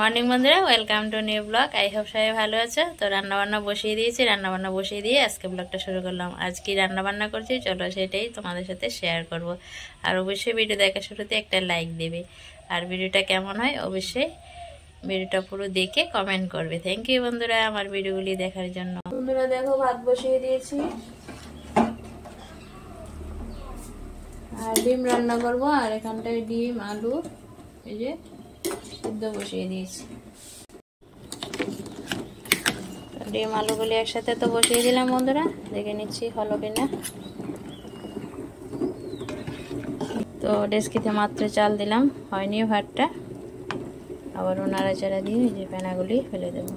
morning বন্ধুরা welcome to new blog I hope সবাই ভালো আছে তো রান্নাবান্না বসিয়ে দিয়েছি রান্নাবান্না বসিয়ে দিয়ে আজকে ব্লগটা শুরু করলাম আজ কি রান্নাবান্না করছি চলো সেটাই তোমাদের সাথে শেয়ার করব আর অবশ্যই ভিডিও দেখা শুরুতে একটা লাইক দেবে আর ভিডিওটা কেমন হয় অবশ্যই ভিডিওটা পুরো দেখে কমেন্ট করবে থ্যাংক ইউ বন্ধুরা আমার ভিডিওগুলি দেখার জন্য বন্ধুরা দেখো ভাত বসিয়ে দিয়েছি আর ডিম রান্না করব আর এখানটায় ডিম আলু এই যে সিদ্ধ বসিয়ে দিয়েছি ডিম আলুগুলি একসাথে তো বসিয়ে দিলাম বন্ধুরা দেখে নিচ্ছি হলো কিনা তো ডেস্কিতে মাত্র চাল দিলাম হয়নি ভাতটা আবার ওনারা চারা দিয়ে যে ফেনাগুলি ফেলে দেবো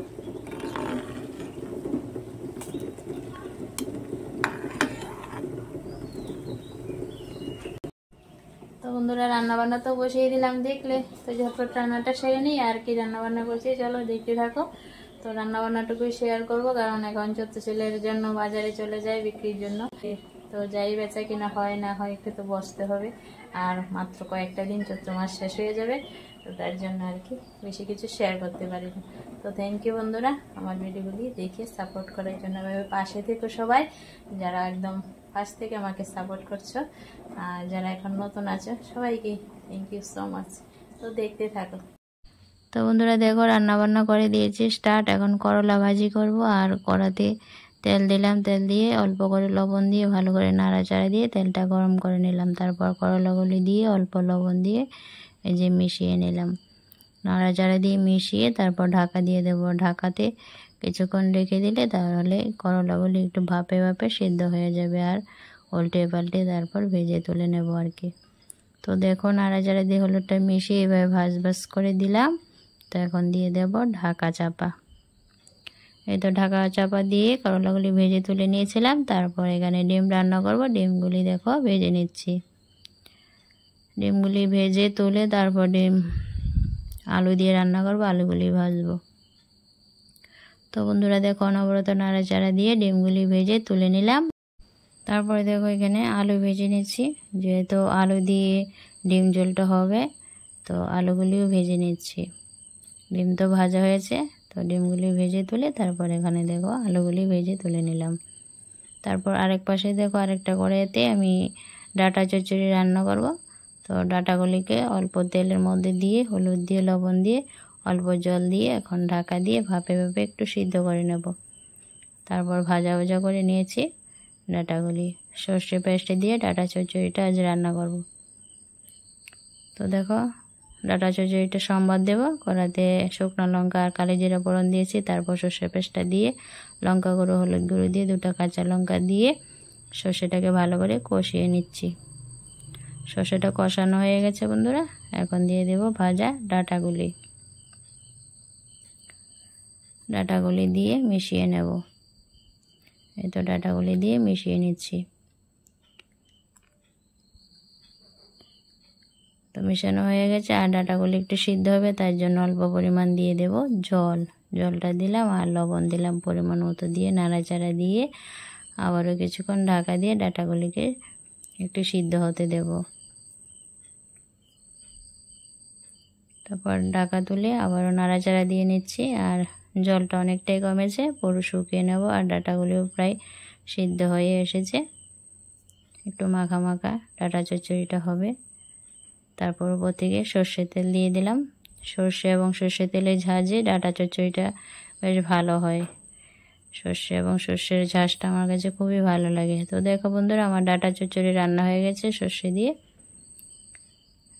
বন্ধুরা রান্নাবান্না তো বসিয়ে দিলাম দেখলে তো ঝটপট রান্নাটা সেরে নিই আর কি রান্নাবান্না করছি চলো দেখতে থাকো তো রান্নাবান্নাটুকুই শেয়ার করব কারণ এখন ছোট্ট ছেলের জন্য বাজারে চলে যায় বিক্রির জন্য তো যাই বেচা কিনা হয় না হয় একটু তো বসতে হবে আর মাত্র কয়েকটা দিন চৈত্র মাস শেষ হয়ে যাবে তো তার জন্য আর কি বেশি কিছু শেয়ার করতে পারি না তো থ্যাংক ইউ বন্ধুরা আমার ভিডিওগুলি দেখে সাপোর্ট করার জন্য পাশে থেকো সবাই যারা একদম ফার্স্ট থেকে আমাকে সাপোর্ট করছো আর যারা এখন নতুন আছো সবাইকে থ্যাংক ইউ সো মাচ তো দেখতে থাকো তো বন্ধুরা দেখো রান্নাবান্না করে দিয়েছি স্টার্ট এখন করলা ভাজি করব আর কড়াতে তেল দিলাম তেল দিয়ে অল্প করে লবণ দিয়ে ভালো করে নাড়াচাড়া দিয়ে তেলটা গরম করে নিলাম তারপর করলাগুলি দিয়ে অল্প লবণ দিয়ে এই যে মিশিয়ে নিলাম নাড়াচাড়া দিয়ে মিশিয়ে তারপর ঢাকা দিয়ে দেব ঢাকাতে কিছুক্ষণ রেখে দিলে তাহলে করলাগুলি একটু ভাপে ভাপে সিদ্ধ হয়ে যাবে আর উল্টে পাল্টে তারপর ভেজে তুলে নেব আর কি তো দেখো নাড়াচাড়া দিয়ে হলুদটা মিশিয়ে এভাবে ভাজ ভাজ করে দিলাম তো এখন দিয়ে দেব ঢাকা চাপা এই তো ঢাকা চাপা দিয়ে করলাগুলি ভেজে তুলে নিয়েছিলাম তারপর এখানে ডিম রান্না করব ডিমগুলি দেখো ভেজে নিচ্ছি ডিমগুলি ভেজে তুলে তারপর ডিম আলু দিয়ে রান্না করবো আলুগুলি ভাজবো তো বন্ধুরা দেখো অনবরত নাড়া চাড়া দিয়ে ডিমগুলি ভেজে তুলে নিলাম তারপরে দেখো এখানে আলু ভেজে নিচ্ছি যেহেতু আলু দিয়ে ডিম জলটা হবে তো আলুগুলিও ভেজে নিচ্ছি ডিম তো ভাজা হয়েছে তো ডিমগুলি ভেজে তুলে তারপর এখানে দেখো আলুগুলি ভেজে তুলে নিলাম তারপর আরেক পাশে দেখো আরেকটা কড়াইতে আমি ডাটা চচ্চড়ি রান্না করব তো ডাটাগুলিকে অল্প তেলের মধ্যে দিয়ে হলুদ দিয়ে লবণ দিয়ে অল্প জল দিয়ে এখন ঢাকা দিয়ে ভাপে ভাপে একটু সিদ্ধ করে নেব তারপর ভাজা ভাজা করে নিয়েছি ডাটাগুলি সর্ষে পেস্টে দিয়ে ডাটা চচড়িটা আজ রান্না করব তো দেখো ডাটা চচড়িটা সম্বাদ দেবো কড়াতে শুকনো লঙ্কা আর কালি জিরা ফোড়ন দিয়েছি তারপর সর্ষে পেস্টটা দিয়ে লঙ্কা গুঁড়ো হলুদ গুঁড়ো দিয়ে দুটো কাঁচা লঙ্কা দিয়ে সর্ষেটাকে ভালো করে কষিয়ে নিচ্ছি সর্ষেটা কষানো হয়ে গেছে বন্ধুরা এখন দিয়ে দেব ভাজা ডাটাগুলি ডাটাগুলি দিয়ে মিশিয়ে নেব এই তো ডাটাগুলি দিয়ে মিশিয়ে নিচ্ছি তো মেশানো হয়ে গেছে আর ডাটাগুলি একটু সিদ্ধ হবে তার জন্য অল্প পরিমাণ দিয়ে দেব জল জলটা দিলাম আর লবণ দিলাম পরিমাণ মতো দিয়ে নাড়াচাড়া দিয়ে আবারও কিছুক্ষণ ঢাকা দিয়ে ডাটাগুলিকে একটু সিদ্ধ হতে দেব তারপর ঢাকা তুলে আবারও নাড়াচাড়া দিয়ে নিচ্ছি আর জলটা অনেকটাই কমেছে পুরো শুকিয়ে নেব আর ডাটাগুলিও প্রায় সিদ্ধ হয়ে এসেছে একটু মাখা মাখা ডাটা চচ্চড়িটা হবে তারপর উপর থেকে সর্ষে তেল দিয়ে দিলাম সর্ষে এবং সর্ষের তেলের ঝাঁঝে ডাটা চচ্চড়িটা বেশ ভালো হয় সর্ষে এবং সর্ষের ঝাঁঝটা আমার কাছে খুবই ভালো লাগে তো দেখো বন্ধুরা আমার ডাটা চচ্চড়ি রান্না হয়ে গেছে সর্ষে দিয়ে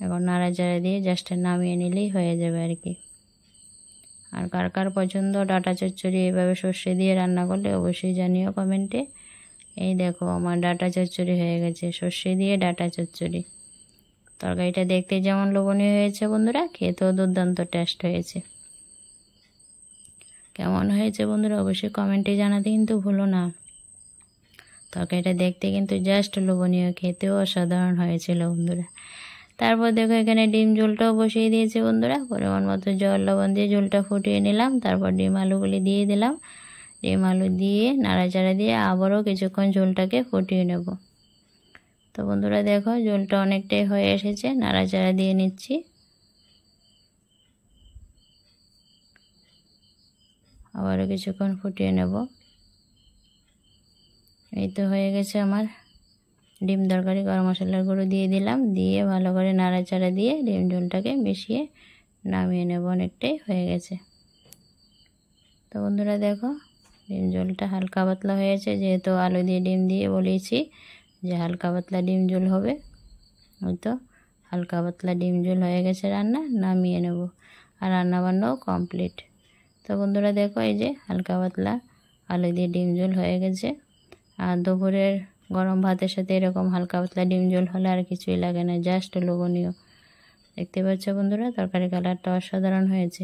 এখন নাড়াচাড়া দিয়ে জাস্টে নামিয়ে নিলেই হয়ে যাবে আর কি আর কার কার পছন্দ ডাটা চচ্চড়ি এইভাবে সর্ষে দিয়ে রান্না করলে অবশ্যই জানিও কমেন্টে এই দেখো আমার ডাটা চচ্চড়ি হয়ে গেছে সর্ষে দিয়ে ডাটা চচ্চড়ি তরকারিটা দেখতে যেমন লোভনীয় হয়েছে বন্ধুরা খেতেও দুর্দান্ত টেস্ট হয়েছে কেমন হয়েছে বন্ধুরা অবশ্যই কমেন্টে জানাতে কিন্তু ভুলো না তরকারিটা দেখতে কিন্তু জাস্ট লোভনীয় খেতেও অসাধারণ হয়েছিল বন্ধুরা তারপর দেখো এখানে ডিম ঝোলটাও বসিয়ে দিয়েছি বন্ধুরা পরিমাণ মতো জল লবণ দিয়ে ঝোলটা ফুটিয়ে নিলাম তারপর ডিম আলুগুলি দিয়ে দিলাম ডিম আলু দিয়ে নাড়াচাড়া দিয়ে আবারও কিছুক্ষণ ঝোলটাকে ফুটিয়ে নেব তো বন্ধুরা দেখো ঝোলটা অনেকটাই হয়ে এসেছে নাড়াচাড়া দিয়ে নিচ্ছি আবারও কিছুক্ষণ ফুটিয়ে নেব এই তো হয়ে গেছে আমার ডিম তরকারি গরম মশলার গুঁড়ো দিয়ে দিলাম দিয়ে ভালো করে নাড়াচাড়া দিয়ে ডিম ঝোলটাকে মিশিয়ে নামিয়ে নেব অনেকটাই হয়ে গেছে তো বন্ধুরা দেখো ডিম ঝোলটা হালকা পাতলা হয়েছে যেহেতু আলু দিয়ে ডিম দিয়ে বলেছি যে হালকা পাতলা ডিম ঝোল হবে হয়তো হালকা পাতলা ডিম ঝোল হয়ে গেছে রান্না নামিয়ে নেব আর রান্না বান্নাও কমপ্লিট তো বন্ধুরা দেখো এই যে হালকা পাতলা আলু দিয়ে ডিম ঝোল হয়ে গেছে আর দুপুরের গরম ভাতের সাথে এরকম হালকা পাতলা ডিম জল হলে আর কিছুই লাগে না জাস্ট লোভনীয় দেখতে পাচ্ছ বন্ধুরা তরকারি কালারটা অসাধারণ হয়েছে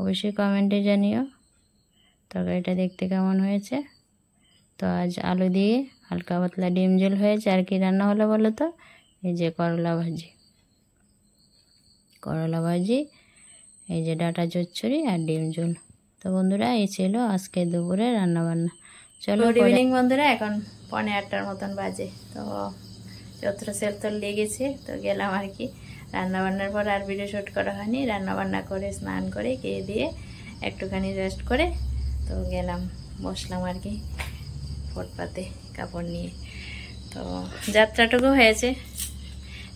অবশ্যই কমেন্টে জানিও তরকারিটা দেখতে কেমন হয়েছে তো আজ আলু দিয়ে হালকা পাতলা ডিম জল হয়েছে আর কি রান্না হলো বলো তো এই যে করলা ভাজি করলা ভাজি এই যে ডাটা চচ্চড়ি আর ডিম ঝোল তো বন্ধুরা এই ছিল আজকে দুপুরে রান্নাবান্না চলো ইভিনিং বন্ধুরা এখন পনে আটটার মতন বাজে তো যত্র তো লেগেছে তো গেলাম আর কি রান্নাবান্নার পর আর ভিডিও শ্যুট করা হয়নি রান্নাবান্না করে স্নান করে খেয়ে দিয়ে একটুখানি রেস্ট করে তো গেলাম বসলাম আর কি ফুটপাতে কাপড় নিয়ে তো যাত্রাটুকু হয়েছে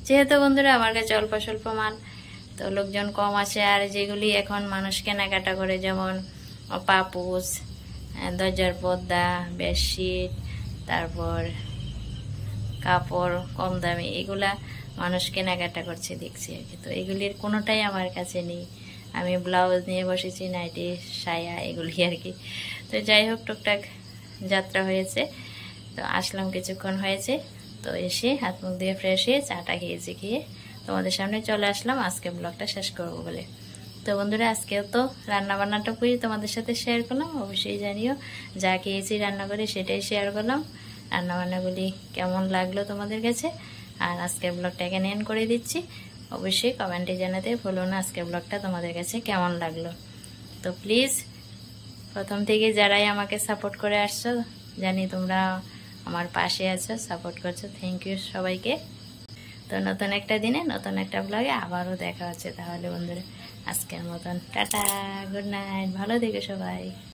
যেহেতু বন্ধুরা আমার কাছে অল্প স্বল্প মাল তো লোকজন কম আছে আর যেগুলি এখন মানুষ কেনাকাটা করে যেমন পাপুস হ্যাঁ, দরজার পর্দা বেডশিট তারপর কাপড় কম দামি এগুলা মানুষ কেনাকাটা করছে দেখছি আর কি তো এগুলির কোনোটাই আমার কাছে নেই আমি ব্লাউজ নিয়ে বসেছি নাইটি সায়া এগুলি আর কি তো যাই হোক টুকটাক যাত্রা হয়েছে তো আসলাম কিছুক্ষণ হয়েছে তো এসে হাত মুখ দিয়ে ফ্রেশ হয়ে চাটা খেয়েছি খেয়ে তোমাদের সামনে চলে আসলাম আজকে ব্লগটা শেষ করবো বলে তো বন্ধুরা আজকেও তো রান্নাবান্নাটা করি তোমাদের সাথে শেয়ার করলাম অবশ্যই জানিও যা খেয়েছি রান্না করে সেটাই শেয়ার করলাম রান্নাবান্নাগুলি কেমন লাগলো তোমাদের কাছে আর আজকের ব্লগটা এখানে এন করে দিচ্ছি অবশ্যই কমেন্টে জানাতে ভুলো না আজকের ব্লগটা তোমাদের কাছে কেমন লাগলো তো প্লিজ প্রথম থেকে যারাই আমাকে সাপোর্ট করে আসছো জানি তোমরা আমার পাশে আছো সাপোর্ট করছো থ্যাংক ইউ সবাইকে তো নতুন একটা দিনে নতুন একটা ব্লগে আবারও দেখা হচ্ছে তাহলে বন্ধুরা আজকের মতন টাটা গুড নাইট ভালো থেকো সবাই